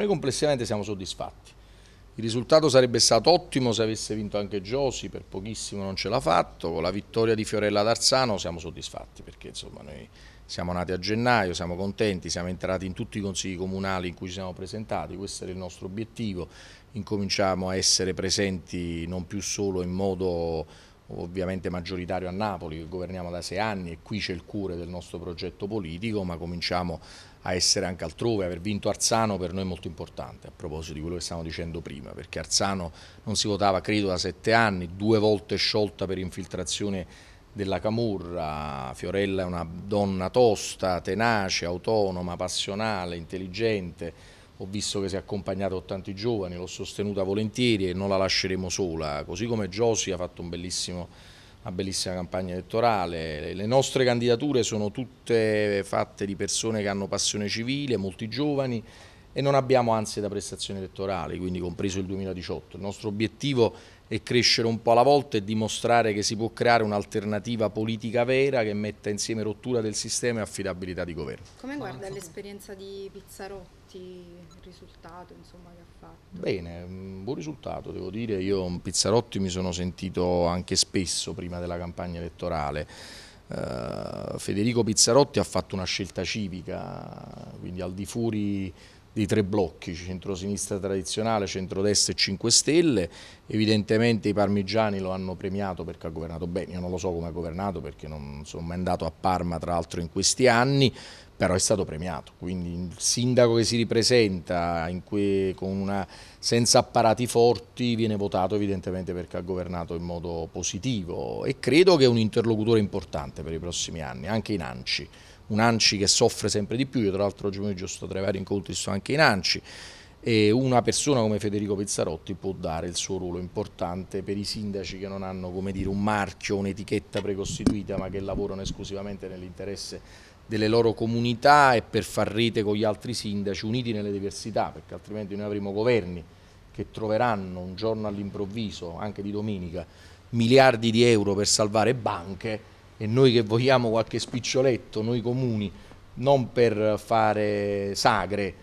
noi complessivamente siamo soddisfatti. Il risultato sarebbe stato ottimo se avesse vinto anche Giosi, per pochissimo non ce l'ha fatto, con la vittoria di Fiorella d'Arzano siamo soddisfatti perché insomma noi siamo nati a gennaio, siamo contenti, siamo entrati in tutti i consigli comunali in cui ci siamo presentati, questo era il nostro obiettivo, incominciamo a essere presenti non più solo in modo ovviamente maggioritario a Napoli, che governiamo da sei anni e qui c'è il cuore del nostro progetto politico, ma cominciamo a essere anche altrove, aver vinto Arzano per noi è molto importante, a proposito di quello che stavamo dicendo prima, perché Arzano non si votava credo da sette anni, due volte sciolta per infiltrazione della Camurra, Fiorella è una donna tosta, tenace, autonoma, passionale, intelligente, ho visto che si è accompagnato a tanti giovani, l'ho sostenuta volentieri e non la lasceremo sola, così come Josi ha fatto un una bellissima campagna elettorale, le nostre candidature sono tutte fatte di persone che hanno passione civile, molti giovani e non abbiamo ansie da prestazioni elettorali, quindi compreso il 2018. Il nostro obiettivo è crescere un po' alla volta e dimostrare che si può creare un'alternativa politica vera che metta insieme rottura del sistema e affidabilità di governo. Come guarda l'esperienza di Pizzarotti, il risultato insomma, che ha fatto? Bene, un mm, buon risultato devo dire, io mm, Pizzarotti mi sono sentito anche spesso prima della campagna elettorale. Uh, Federico Pizzarotti ha fatto una scelta civica, quindi al di fuori di tre blocchi, centrosinistra tradizionale, centrodestra e 5 Stelle, evidentemente i parmigiani lo hanno premiato perché ha governato bene, io non lo so come ha governato perché non sono mai andato a Parma tra l'altro in questi anni, però è stato premiato, quindi il sindaco che si ripresenta que, una, senza apparati forti viene votato evidentemente perché ha governato in modo positivo e credo che è un interlocutore importante per i prossimi anni, anche in Anci un ANCI che soffre sempre di più, io tra l'altro oggi pomeriggio sto tra i vari incontri, sto anche in ANCI, e una persona come Federico Pizzarotti può dare il suo ruolo importante per i sindaci che non hanno dire, un marchio, un'etichetta precostituita ma che lavorano esclusivamente nell'interesse delle loro comunità e per far rete con gli altri sindaci uniti nelle diversità perché altrimenti noi avremo governi che troveranno un giorno all'improvviso anche di domenica miliardi di euro per salvare banche e noi che vogliamo qualche spiccioletto, noi comuni, non per fare sagre,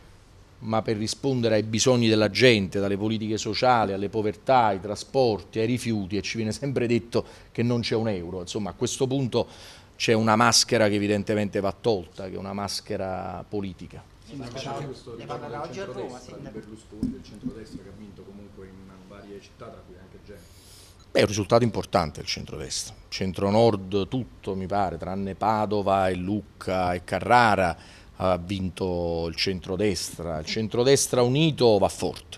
ma per rispondere ai bisogni della gente, dalle politiche sociali alle povertà, ai trasporti, ai rifiuti e ci viene sempre detto che non c'è un euro. Insomma, a questo punto c'è una maschera che evidentemente va tolta, che è una maschera politica. ma questo Ne del diciamo, centro-destra, Roma, Berlusconi del centro-destra che ha vinto comunque in varie città, tra cui anche Genova. Beh, è un risultato importante il centro-destra. Centro-nord tutto mi pare, tranne Padova e Lucca e Carrara ha vinto il centro-destra. Il centro-destra unito va forte.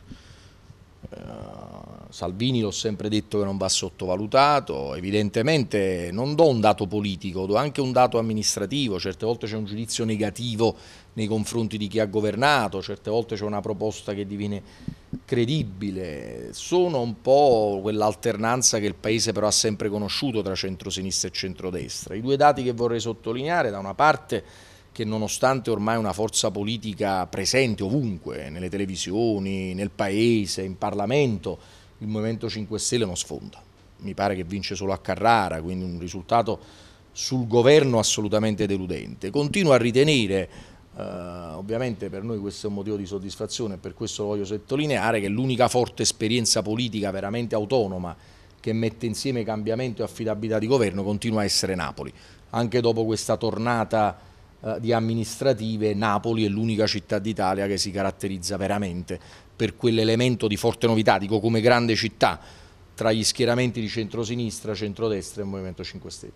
Uh, Salvini l'ho sempre detto che non va sottovalutato, evidentemente non do un dato politico, do anche un dato amministrativo, certe volte c'è un giudizio negativo nei confronti di chi ha governato, certe volte c'è una proposta che diviene credibile, sono un po' quell'alternanza che il Paese però ha sempre conosciuto tra centrosinistra e centrodestra. I due dati che vorrei sottolineare, da una parte che nonostante ormai una forza politica presente ovunque, nelle televisioni, nel Paese, in Parlamento, il Movimento 5 Stelle non sfonda. Mi pare che vince solo a Carrara, quindi un risultato sul governo assolutamente deludente. Continuo a ritenere, eh, ovviamente per noi questo è un motivo di soddisfazione e per questo voglio sottolineare, che l'unica forte esperienza politica veramente autonoma che mette insieme cambiamento e affidabilità di governo continua a essere Napoli. Anche dopo questa tornata eh, di amministrative, Napoli è l'unica città d'Italia che si caratterizza veramente per quell'elemento di forte novità, dico come grande città, tra gli schieramenti di centrosinistra, centrodestra e Movimento 5 Stelle.